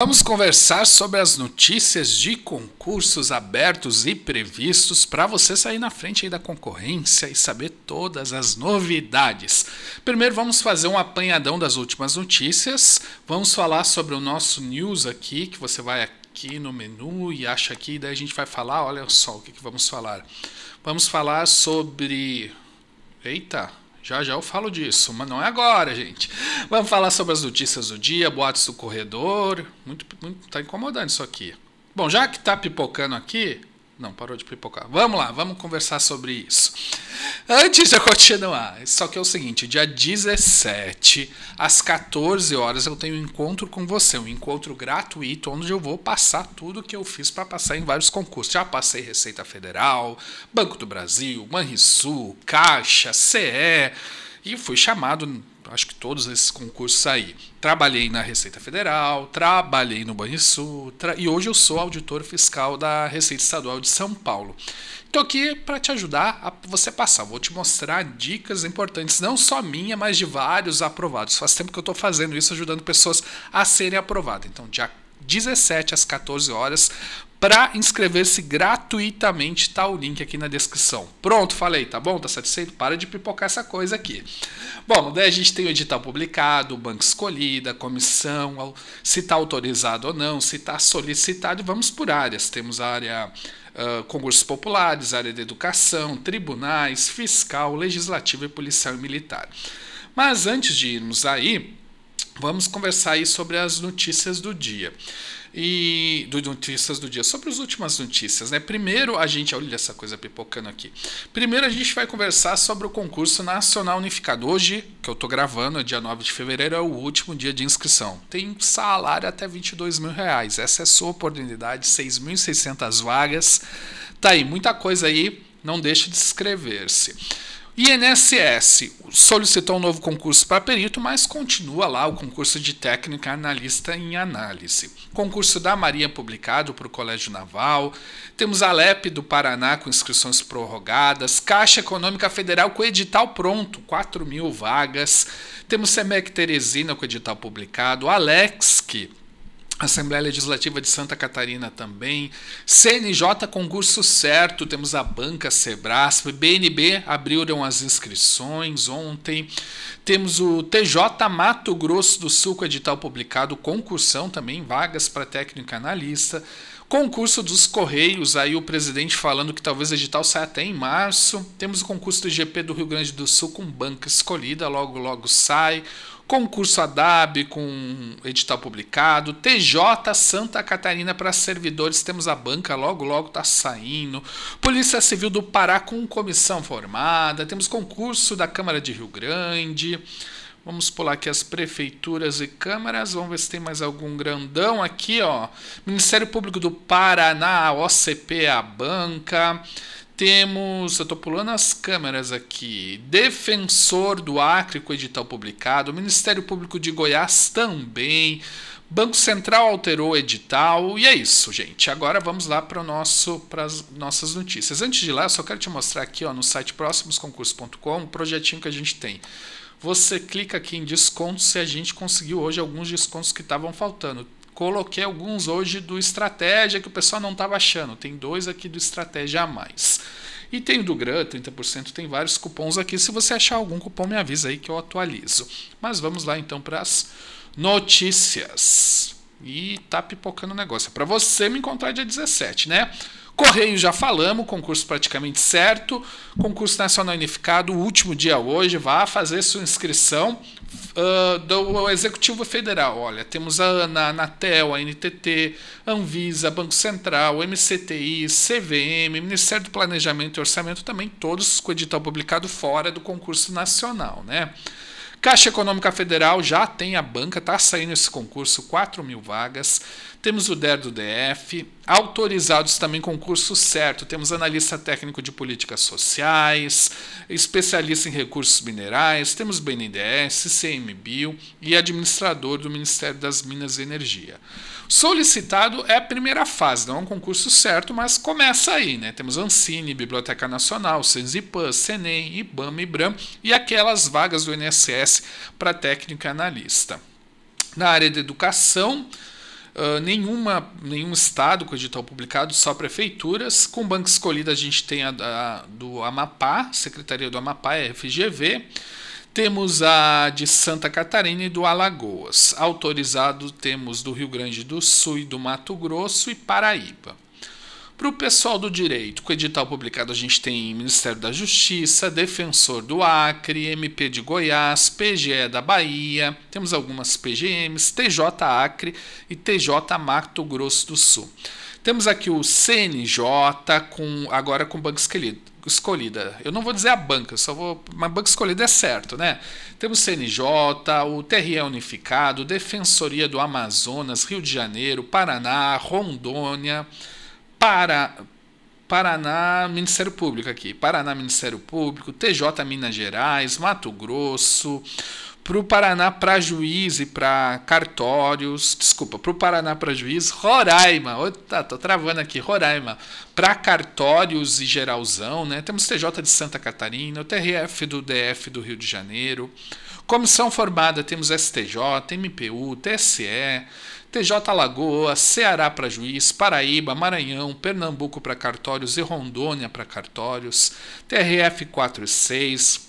Vamos conversar sobre as notícias de concursos abertos e previstos para você sair na frente da concorrência e saber todas as novidades. Primeiro vamos fazer um apanhadão das últimas notícias. Vamos falar sobre o nosso news aqui, que você vai aqui no menu e acha aqui, daí a gente vai falar, olha só o que, que vamos falar. Vamos falar sobre. Eita! Já já eu falo disso, mas não é agora, gente. Vamos falar sobre as notícias do dia, boatos do corredor. Muito, muito tá incomodando isso aqui. Bom, já que tá pipocando aqui, não, parou de pipocar. Vamos lá, vamos conversar sobre isso. Antes de continuar, só que é o seguinte: dia 17, às 14 horas, eu tenho um encontro com você, um encontro gratuito, onde eu vou passar tudo que eu fiz para passar em vários concursos. Já passei Receita Federal, Banco do Brasil, Banrisul, Caixa, CE, e fui chamado acho que todos esses concursos aí. Trabalhei na Receita Federal, trabalhei no Banrisul, tra... e hoje eu sou auditor fiscal da Receita Estadual de São Paulo. Estou aqui para te ajudar a você passar. Vou te mostrar dicas importantes, não só minha, mas de vários aprovados. Faz tempo que eu estou fazendo isso, ajudando pessoas a serem aprovadas. Então, de 17 às 14 horas para inscrever-se gratuitamente, tá o link aqui na descrição. Pronto, falei, tá bom? Tá satisfeito? Para de pipocar essa coisa aqui. Bom, daí né, a gente tem o edital publicado, o banco escolhido, a comissão, se está autorizado ou não, se está solicitado, vamos por áreas. Temos a área uh, concursos populares, área de educação, tribunais, fiscal, legislativo e policial e militar. Mas antes de irmos aí, Vamos conversar aí sobre as notícias do dia. E do notícias do dia, sobre as últimas notícias, né? Primeiro a gente, olha essa coisa pipocando aqui. Primeiro a gente vai conversar sobre o concurso nacional unificado. Hoje, que eu tô gravando, é dia 9 de fevereiro, é o último dia de inscrição. Tem salário até 22 mil reais. Essa é a sua oportunidade, 6.600 vagas. Tá aí, muita coisa aí. Não deixe de inscrever-se. INSS solicitou um novo concurso para perito, mas continua lá o concurso de técnica analista em análise. Concurso da Marinha publicado para o Colégio Naval. Temos a LEP do Paraná com inscrições prorrogadas. Caixa Econômica Federal com edital pronto, 4 mil vagas. Temos SEMEC Teresina com edital publicado. que Assembleia Legislativa de Santa Catarina também, CNJ concurso certo, temos a banca Sebrasp, BNB abriram as inscrições ontem, temos o TJ Mato Grosso do Sul com edital publicado, concursão também, vagas para técnico analista, concurso dos Correios, aí o presidente falando que talvez o edital saia até em março, temos o concurso do IGP do Rio Grande do Sul com banca escolhida, logo logo sai, concurso ADAB com edital publicado, TJ Santa Catarina para servidores, temos a banca logo logo está saindo, Polícia Civil do Pará com comissão formada, temos concurso da Câmara de Rio Grande. Vamos pular aqui as prefeituras e câmaras, vamos ver se tem mais algum grandão aqui, ó. Ministério Público do Paraná, OCP, a banca. Temos, eu estou pulando as câmeras aqui, defensor do Acre com edital publicado, Ministério Público de Goiás também, Banco Central alterou o edital, e é isso, gente. Agora vamos lá para nosso, as nossas notícias. Antes de lá, eu só quero te mostrar aqui ó, no site próximosconcursos.com o um projetinho que a gente tem. Você clica aqui em descontos se a gente conseguiu hoje alguns descontos que estavam faltando Coloquei alguns hoje do Estratégia que o pessoal não estava achando. Tem dois aqui do Estratégia a mais. E tem do GRAN, 30%, tem vários cupons aqui. Se você achar algum cupom, me avisa aí que eu atualizo. Mas vamos lá então para as notícias. E tá pipocando o negócio. É para você me encontrar dia 17, né? Correio já falamos, concurso praticamente certo. Concurso Nacional Unificado, último dia hoje, vá fazer sua inscrição uh, do Executivo Federal. Olha, temos a ANA, a Anatel, a NTT, Anvisa, Banco Central, MCTI, CVM, Ministério do Planejamento e Orçamento também, todos com edital publicado fora do concurso nacional, né? Caixa Econômica Federal já tem a banca, está saindo esse concurso, 4 mil vagas. Temos o DER do DF, autorizados também com curso certo. Temos analista técnico de políticas sociais, especialista em recursos minerais, temos BNDES, CMBio e administrador do Ministério das Minas e Energia. Solicitado é a primeira fase, não é um concurso certo, mas começa aí, né? Temos Ancine, Biblioteca Nacional, Senzipan, Senem, IBAMA, IBRAM e aquelas vagas do INSS para técnico e analista. Na área de educação, ah, nenhuma, nenhum estado com edital publicado, só prefeituras. Com banco escolhido, a gente tem a, a do Amapá, Secretaria do Amapá, é FGV. Temos a de Santa Catarina e do Alagoas. Autorizado temos do Rio Grande do Sul e do Mato Grosso e Paraíba. Para o pessoal do direito, com o edital publicado, a gente tem Ministério da Justiça, Defensor do Acre, MP de Goiás, PGE da Bahia, temos algumas PGMs, TJ Acre e TJ Mato Grosso do Sul. Temos aqui o CNJ, com, agora com banco escolhido escolhida. Eu não vou dizer a banca, só vou. Mas banco escolhida é certo, né? Temos CNJ, o TRE Unificado, Defensoria do Amazonas, Rio de Janeiro, Paraná, Rondônia, para, Paraná, Ministério Público aqui. Paraná, Ministério Público, TJ Minas Gerais, Mato Grosso, para o Paraná, para juiz e para cartórios, desculpa, para o Paraná, para juiz, Roraima, estou tá, tô travando aqui, Roraima, para cartórios e geralzão, né? Temos TJ de Santa Catarina, o TRF do DF do Rio de Janeiro, comissão formada, temos STJ, MPU, TSE, TJ Lagoa, Ceará para juiz, Paraíba, Maranhão, Pernambuco para cartórios e Rondônia para cartórios, TRF 46,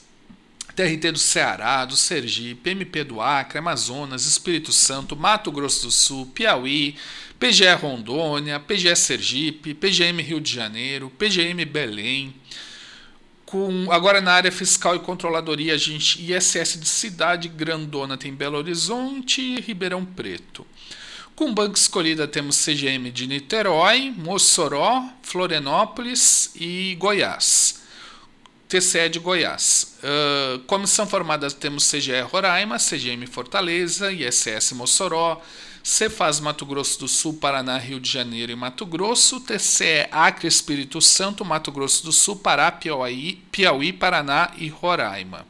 TRT do Ceará, do Sergipe, MP do Acre, Amazonas, Espírito Santo, Mato Grosso do Sul, Piauí, PGE Rondônia, PGE Sergipe, PGM Rio de Janeiro, PGM Belém. Com, agora na área fiscal e controladoria, a gente ISS de Cidade Grandona tem Belo Horizonte e Ribeirão Preto. Com banco escolhida temos CGM de Niterói, Mossoró, Florianópolis e Goiás. TCE de Goiás. Ah, como comissão formada temos CGE Roraima, CGM Fortaleza, ISS Mossoró, Cefaz Mato Grosso do Sul, Paraná, Rio de Janeiro e Mato Grosso, TCE Acre, Espírito Santo, Mato Grosso do Sul, Pará, Piauí, Piauí Paraná e Roraima.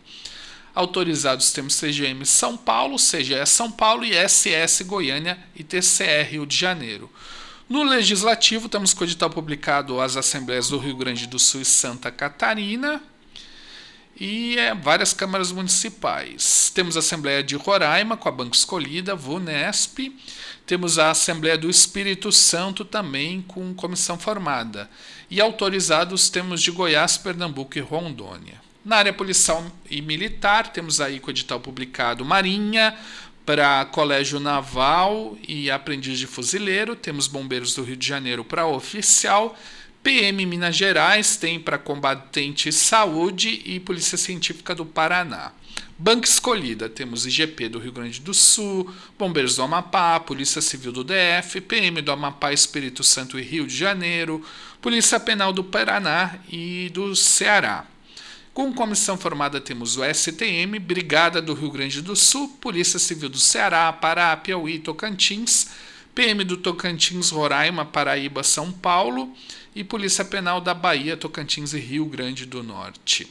Autorizados temos CGM São Paulo, CGE São Paulo, ISS Goiânia e TCE Rio de Janeiro. No Legislativo, temos edital publicado as Assembleias do Rio Grande do Sul e Santa Catarina, e é, várias câmaras municipais. Temos a Assembleia de Roraima, com a banca escolhida, VUNESP. Temos a Assembleia do Espírito Santo também, com comissão formada. E autorizados temos de Goiás, Pernambuco e Rondônia. Na área policial e militar, temos aí com o edital publicado Marinha, para Colégio Naval e Aprendiz de Fuzileiro, temos Bombeiros do Rio de Janeiro para Oficial PM Minas Gerais tem para combatente saúde e Polícia Científica do Paraná. Banca escolhida, temos IGP do Rio Grande do Sul, Bombeiros do Amapá, Polícia Civil do DF, PM do Amapá, Espírito Santo e Rio de Janeiro, Polícia Penal do Paraná e do Ceará. Com comissão formada temos o STM, Brigada do Rio Grande do Sul, Polícia Civil do Ceará, Pará, Piauí, Tocantins, PM do Tocantins, Roraima, Paraíba, São Paulo e Polícia Penal da Bahia, Tocantins e Rio Grande do Norte.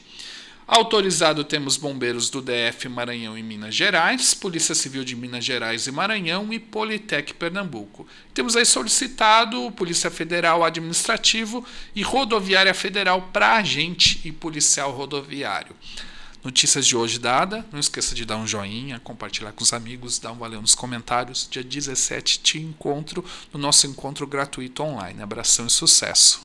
Autorizado temos bombeiros do DF, Maranhão e Minas Gerais, Polícia Civil de Minas Gerais e Maranhão e Politec Pernambuco. Temos aí solicitado Polícia Federal Administrativo e Rodoviária Federal para agente e policial rodoviário. Notícias de hoje dada. Não esqueça de dar um joinha, compartilhar com os amigos, dar um valeu nos comentários. Dia 17 te encontro no nosso encontro gratuito online. Abração e sucesso!